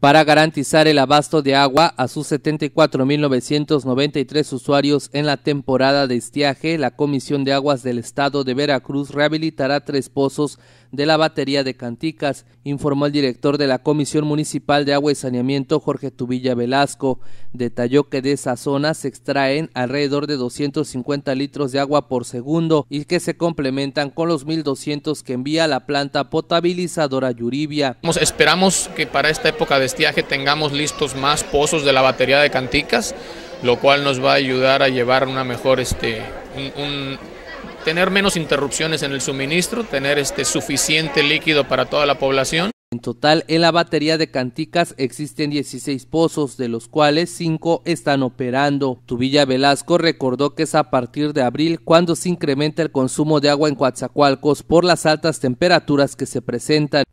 para garantizar el abasto de agua a sus 74.993 usuarios en la temporada de estiaje, la Comisión de Aguas del Estado de Veracruz rehabilitará tres pozos de la batería de Canticas, informó el director de la Comisión Municipal de Agua y Saneamiento, Jorge Tubilla Velasco. Detalló que de esa zona se extraen alrededor de 250 litros de agua por segundo y que se complementan con los 1.200 que envía la planta potabilizadora Yuribia. Esperamos que para esta época de que tengamos listos más pozos de la batería de canticas, lo cual nos va a ayudar a llevar una mejor, este, tener menos interrupciones en el suministro, tener este suficiente líquido para toda la población. En total, en la batería de Canticas existen 16 pozos, de los cuales 5 están operando. Tubilla Velasco recordó que es a partir de abril cuando se incrementa el consumo de agua en Coatzacoalcos por las altas temperaturas que se presentan.